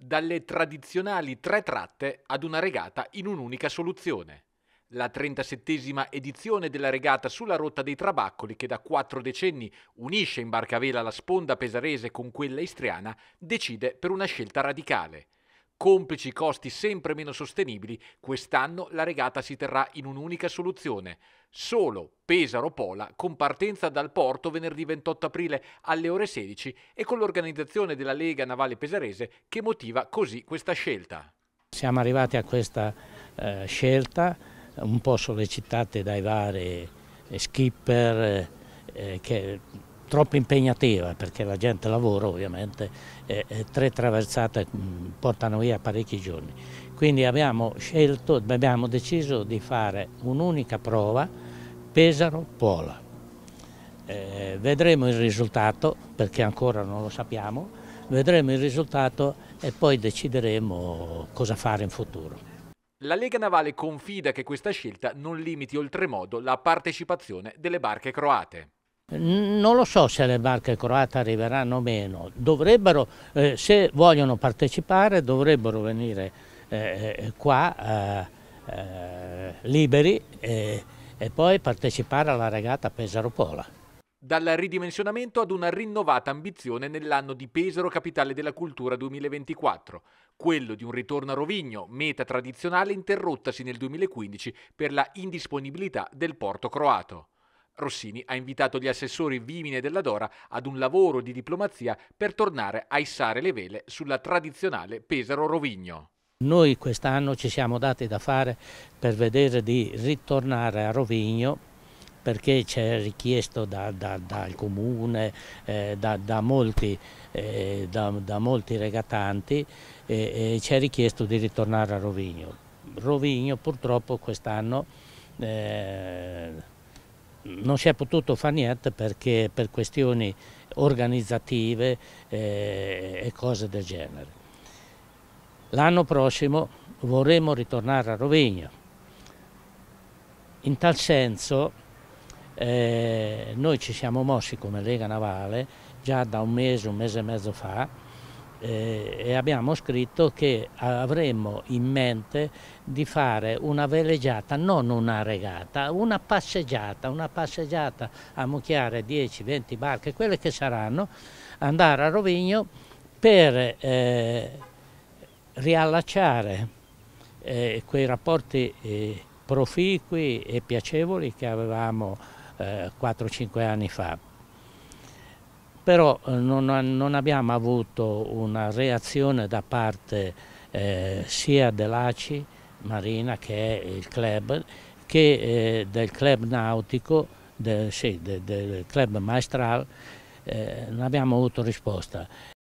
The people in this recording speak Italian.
dalle tradizionali tre tratte ad una regata in un'unica soluzione. La 37 edizione della regata sulla rotta dei Trabaccoli, che da quattro decenni unisce in barcavela la sponda pesarese con quella istriana, decide per una scelta radicale. Complici costi sempre meno sostenibili, quest'anno la regata si terrà in un'unica soluzione. Solo Pesaro-Pola con partenza dal porto venerdì 28 aprile alle ore 16 e con l'organizzazione della Lega Navale Pesarese che motiva così questa scelta. Siamo arrivati a questa eh, scelta un po' sollecitate dai vari skipper eh, che troppo impegnativa perché la gente lavora ovviamente e, eh, eh, tre traversate mm, portano via parecchi giorni. Quindi abbiamo scelto, abbiamo deciso di fare un'unica prova Pesaro-Pola. Eh, vedremo il risultato perché ancora non lo sappiamo, vedremo il risultato e poi decideremo cosa fare in futuro. La Lega Navale confida che questa scelta non limiti oltremodo la partecipazione delle barche croate. Non lo so se le barche croate arriveranno o meno, dovrebbero, eh, se vogliono partecipare dovrebbero venire eh, eh qua eh, eh liberi eh, e poi partecipare alla regata Pesaro-Pola. Dal ridimensionamento ad una rinnovata ambizione nell'anno di Pesaro Capitale della Cultura 2024, quello di un ritorno a Rovigno, meta tradizionale interrottasi nel 2015 per la indisponibilità del porto croato. Rossini ha invitato gli assessori Vimine Della Dora ad un lavoro di diplomazia per tornare a issare le vele sulla tradizionale Pesaro-Rovigno. Noi quest'anno ci siamo dati da fare per vedere di ritornare a Rovigno perché c'è richiesto da, da, dal comune, eh, da, da, molti, eh, da, molti, regatanti, eh, c'è richiesto di ritornare a Rovigno. Rovigno purtroppo quest'anno eh, non si è potuto fare niente perché per questioni organizzative eh, e cose del genere. L'anno prossimo vorremmo ritornare a Rovigno. In tal senso eh, noi ci siamo mossi come Lega Navale già da un mese, un mese e mezzo fa, eh, e abbiamo scritto che avremmo in mente di fare una veleggiata, non una regata, una passeggiata, una passeggiata a mucchiare 10-20 barche, quelle che saranno, andare a Rovigno per eh, riallacciare eh, quei rapporti eh, proficui e piacevoli che avevamo 4-5 eh, anni fa però eh, non, non abbiamo avuto una reazione da parte eh, sia dell'ACI Marina che è il club che eh, del club nautico, del, sì, del, del club maestral, eh, non abbiamo avuto risposta.